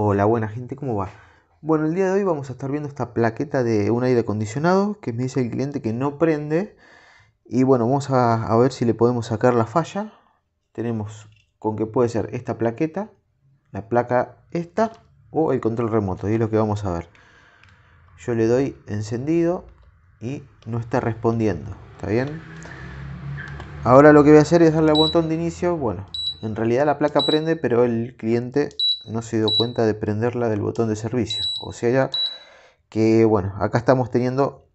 Hola, buena gente, ¿cómo va? Bueno, el día de hoy vamos a estar viendo esta plaqueta de un aire acondicionado que me dice el cliente que no prende. Y bueno, vamos a, ver si le podemos sacar la falla. Tenemos con que puede ser esta plaqueta, la placa esta o el control remoto. Y es lo que vamos a ver. Yo le doy encendido y no está respondiendo. ¿Está bien? Ahora lo que voy a hacer es darle al botón de inicio. Bueno, en realidad la placa prende, pero el cliente no se dio cuenta de prenderla del botón de servicio. O sea que, bueno, acá estamos teniendo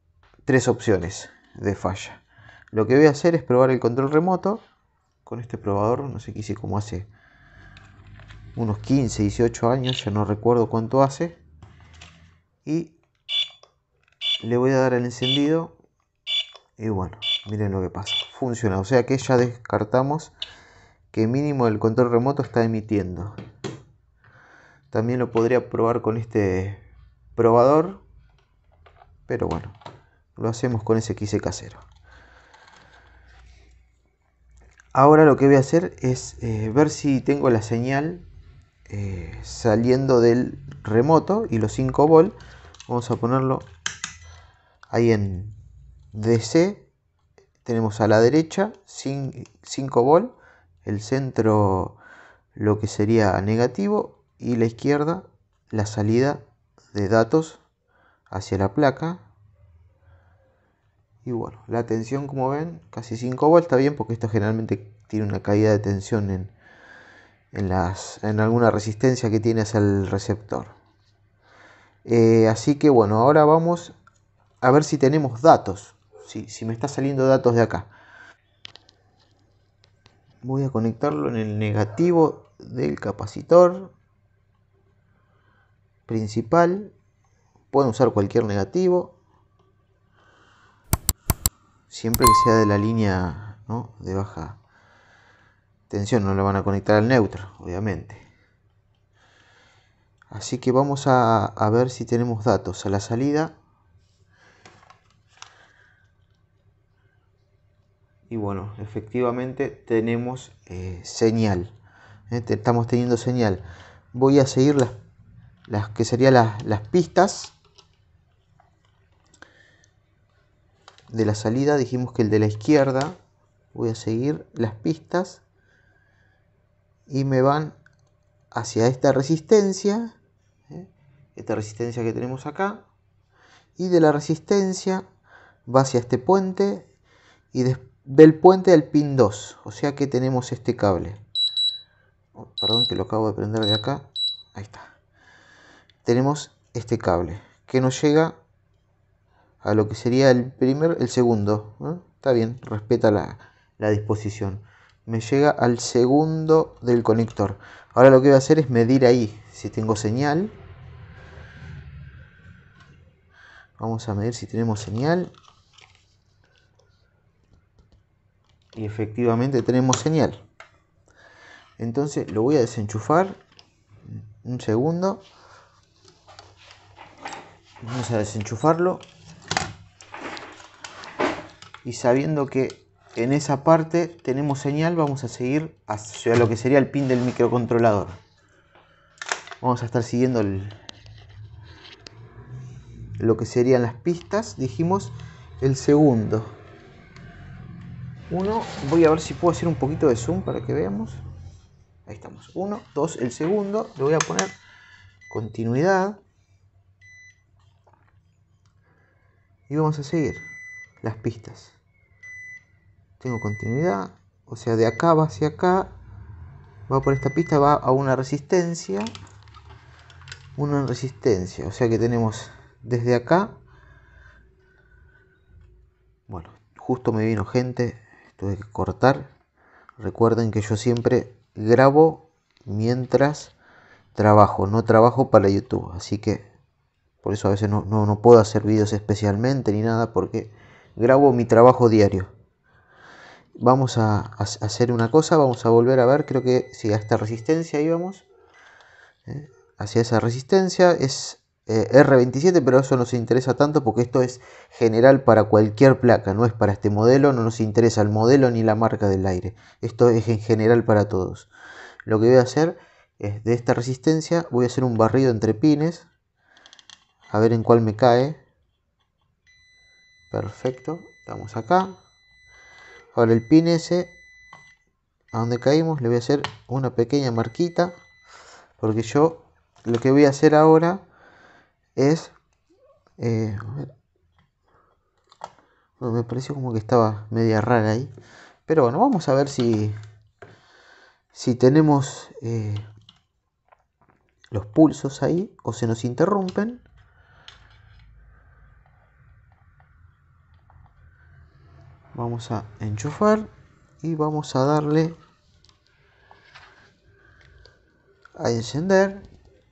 tres opciones de falla. Lo que voy a hacer es probar el control remoto con este probador. No sé qué hice como hace unos 15, 18 años, ya no recuerdo cuánto hace. Y le voy a dar el encendido. Y bueno, miren lo que pasa. Funciona. O sea que ya descartamos que mínimo el control remoto está emitiendo. También lo podría probar con este probador. Pero bueno, lo hacemos con ese quise casero. Ahora lo que voy a hacer es eh, ver si tengo la señal eh, saliendo del remoto y los 5 volt. Vamos a ponerlo ahí en DC. Tenemos a la derecha 5 volt, el centro lo que sería negativo y la izquierda la salida de datos hacia la placa. Y bueno, la tensión como ven, casi 5 volts, está bien porque esto generalmente tiene una caída de tensión en, alguna resistencia que tiene hacia el receptor. Eh, así que bueno, ahora vamos a ver si tenemos datos, si, si me está saliendo datos de acá. Voy a conectarlo en el negativo del capacitor principal. Pueden usar cualquier negativo. Siempre que sea de la línea de baja tensión, no le van a conectar al neutro, obviamente. Así que vamos a, ver si tenemos datos a la salida. y bueno, efectivamente tenemos eh, señal. ¿eh? Estamos teniendo señal. Voy a seguir las las que serían las, pistas de la salida. Dijimos que el de la izquierda. Voy a seguir las pistas y me van hacia esta resistencia, ¿eh? esta resistencia que tenemos acá, y de la resistencia va hacia este puente y del puente al pin 2, o sea que tenemos este cable. Oh, perdón que lo acabo de prender de acá, ahí está tenemos este cable que nos llega a lo que sería el primer, el segundo. Está bien, respeta la, la disposición. Me llega al segundo del conector. Ahora lo que voy a hacer es medir ahí si tengo señal. Vamos a medir si tenemos señal. Y efectivamente tenemos señal. Entonces lo voy a desenchufar. Un segundo. Vamos a desenchufarlo. Y sabiendo que en esa parte tenemos señal, vamos a seguir hacia lo que sería el pin del microcontrolador. Vamos a estar siguiendo lo que serían las pistas. Dijimos el segundo. Uno, voy a ver si puedo hacer un poquito de zoom para que veamos. Ahí estamos. Uno, dos, el segundo. Le voy a poner continuidad. Y vamos a seguir las pistas. Tengo continuidad, o sea, de acá va hacia acá, va por esta pista, va a una resistencia, una resistencia, o sea que tenemos desde acá, bueno, justo me vino gente, tuve que cortar, recuerden que yo siempre grabo mientras trabajo, no trabajo para YouTube, así que por eso a veces no, no, puedo hacer videos especialmente ni nada porque grabo mi trabajo diario. Vamos a, hacer una cosa, vamos a volver a ver, creo que si a esta resistencia íbamos. ¿eh? Hacia esa resistencia es eh, R27, pero eso no nos interesa tanto porque esto es general para cualquier placa, no es para este modelo, no nos interesa el modelo ni la marca del aire. Esto es en general para todos. Lo que voy a hacer es de esta resistencia, voy a hacer un barrido entre pines a ver en cuál me cae. Perfecto. Estamos acá. Ahora el pin ese. A donde caímos le voy a hacer una pequeña marquita. Porque yo lo que voy a hacer ahora es... Eh, a ver. me pareció como que estaba media rara ahí. Pero bueno, vamos a ver si, si tenemos eh, los pulsos ahí o se nos interrumpen. vamos a enchufar y vamos a darle a encender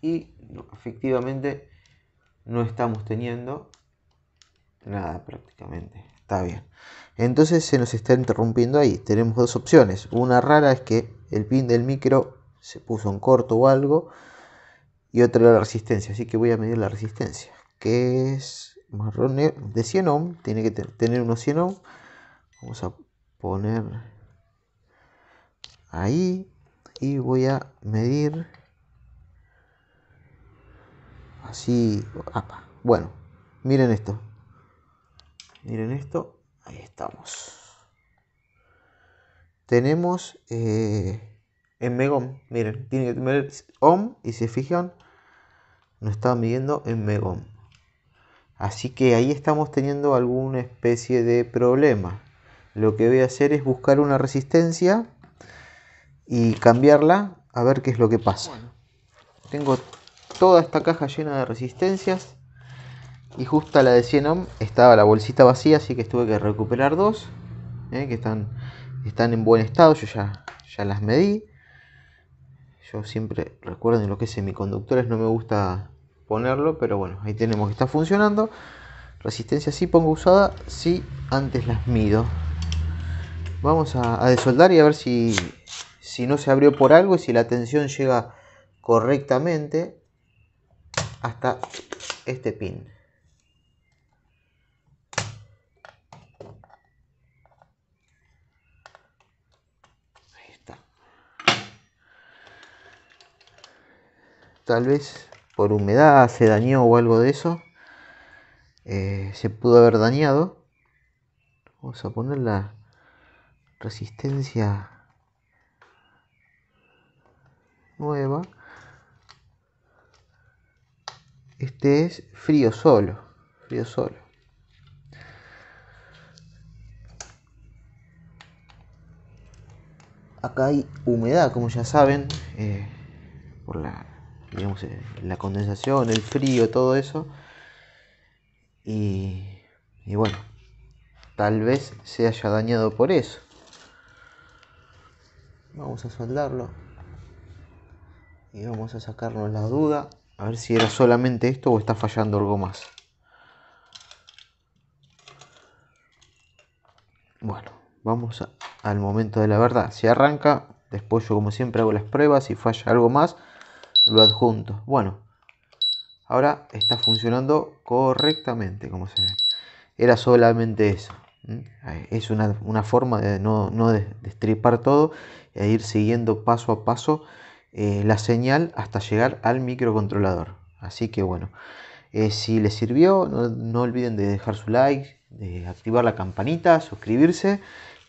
y efectivamente no estamos teniendo nada prácticamente está bien entonces se nos está interrumpiendo ahí tenemos dos opciones una rara es que el pin del micro se puso en corto o algo y otra la resistencia así que voy a medir la resistencia que es marrón eh, de 100 ohm tiene que tener unos 100 ohm vamos a poner ahí y voy a medir así bueno miren esto miren esto ahí estamos tenemos eh, en megom miren tiene que tener ohm y se fijan no está midiendo en megom así que ahí estamos teniendo alguna especie de problema lo que voy a hacer es buscar una resistencia y cambiarla a ver qué es lo que pasa. Tengo toda esta caja llena de resistencias y justo la de 100 ohm estaba la bolsita vacía, así que tuve que recuperar dos eh, que están, están en buen estado. Yo ya, ya las medí. Yo siempre recuerden lo que es semiconductores, no me gusta ponerlo, pero bueno, ahí tenemos que está funcionando. Resistencia sí pongo usada, si antes las mido. Vamos a, desoldar y a ver si, no se abrió por algo y si la tensión llega correctamente hasta este pin. Ahí está. Tal vez por humedad se dañó o algo de eso. Eh, se pudo haber dañado. Vamos a ponerla resistencia nueva. Este es frío solo, frío solo. Acá hay humedad, como ya saben, eh, por la, digamos, eh, la condensación, el frío, todo eso. Y, y bueno, tal vez se haya dañado por eso vamos a soldarlo y vamos a sacarnos la duda a ver si era solamente esto o está fallando algo más. Bueno, vamos al momento de la verdad. Si arranca, después yo como siempre hago las pruebas, si falla algo más, lo adjunto. Bueno, ahora está funcionando correctamente como se ve. Era solamente eso. Es una, forma de no, destripar todo e ir siguiendo paso a paso eh, la señal hasta llegar al microcontrolador. Así que bueno, eh, si les sirvió, no, no, olviden de dejar su like, de activar la campanita, suscribirse,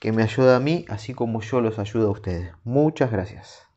que me ayuda a mí, así como yo los ayudo a ustedes. Muchas gracias.